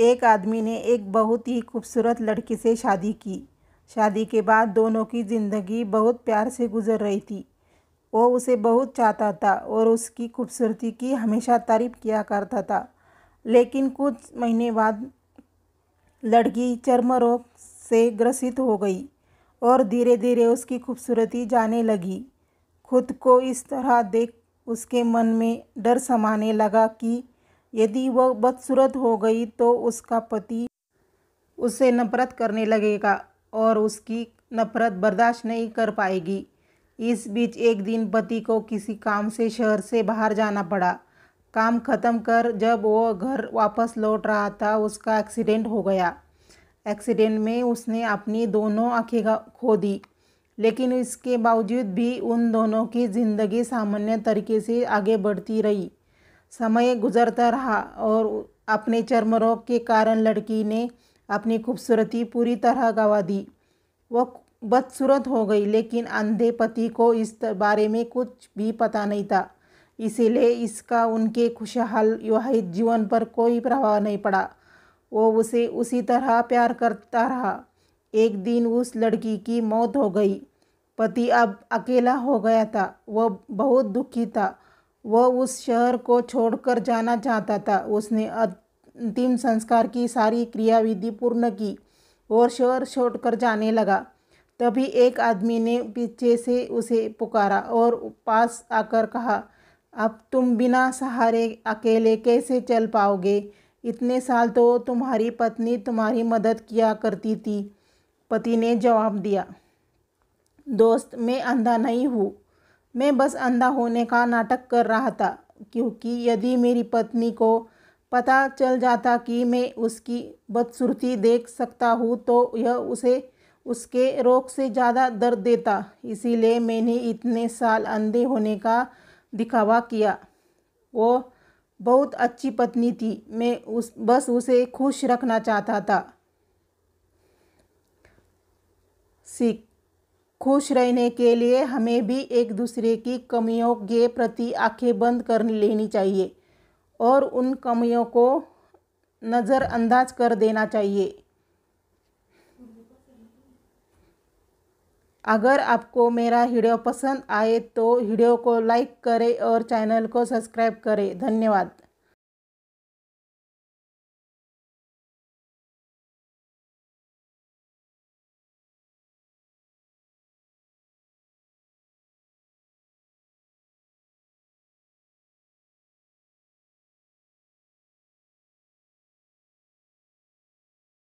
एक आदमी ने एक बहुत ही खूबसूरत लड़की से शादी की शादी के बाद दोनों की ज़िंदगी बहुत प्यार से गुजर रही थी वो उसे बहुत चाहता था और उसकी खूबसूरती की हमेशा तारीफ किया करता था लेकिन कुछ महीने बाद लड़की चर्म रोग से ग्रसित हो गई और धीरे धीरे उसकी खूबसूरती जाने लगी खुद को इस तरह देख उसके मन में डर समाने लगा कि यदि वह बदसूरत हो गई तो उसका पति उससे नफरत करने लगेगा और उसकी नफरत बर्दाश्त नहीं कर पाएगी इस बीच एक दिन पति को किसी काम से शहर से बाहर जाना पड़ा काम ख़त्म कर जब वो घर वापस लौट रहा था उसका एक्सीडेंट हो गया एक्सीडेंट में उसने अपनी दोनों आँखें खो दी लेकिन इसके बावजूद भी उन दोनों की ज़िंदगी सामान्य तरीके से आगे बढ़ती रही समय गुजरता रहा और अपने चर्म रोग के कारण लड़की ने अपनी खूबसूरती पूरी तरह गंवा दी वह बदसूरत हो गई लेकिन अंधे पति को इस बारे में कुछ भी पता नहीं था इसीलिए इसका उनके खुशहाल विवाहित जीवन पर कोई प्रभाव नहीं पड़ा वो उसे उसी तरह प्यार करता रहा एक दिन उस लड़की की मौत हो गई पति अब अकेला हो गया था वह बहुत दुखी था वह उस शहर को छोड़कर जाना चाहता था उसने अंतिम संस्कार की सारी क्रियाविधि पूर्ण की और शहर छोड़कर जाने लगा तभी एक आदमी ने पीछे से उसे पुकारा और पास आकर कहा अब तुम बिना सहारे अकेले कैसे चल पाओगे इतने साल तो तुम्हारी पत्नी तुम्हारी मदद किया करती थी पति ने जवाब दिया दोस्त मैं अंधा नहीं हूँ मैं बस अंधा होने का नाटक कर रहा था क्योंकि यदि मेरी पत्नी को पता चल जाता कि मैं उसकी बदसूरती देख सकता हूँ तो यह उसे उसके रोग से ज़्यादा दर्द देता इसीलिए मैंने इतने साल अंधे होने का दिखावा किया वो बहुत अच्छी पत्नी थी मैं उस बस उसे खुश रखना चाहता था सीख खुश रहने के लिए हमें भी एक दूसरे की कमियों के प्रति आंखें बंद कर लेनी चाहिए और उन कमियों को नज़रअंदाज कर देना चाहिए अगर आपको मेरा वीडियो पसंद आए तो वीडियो को लाइक करें और चैनल को सब्सक्राइब करें धन्यवाद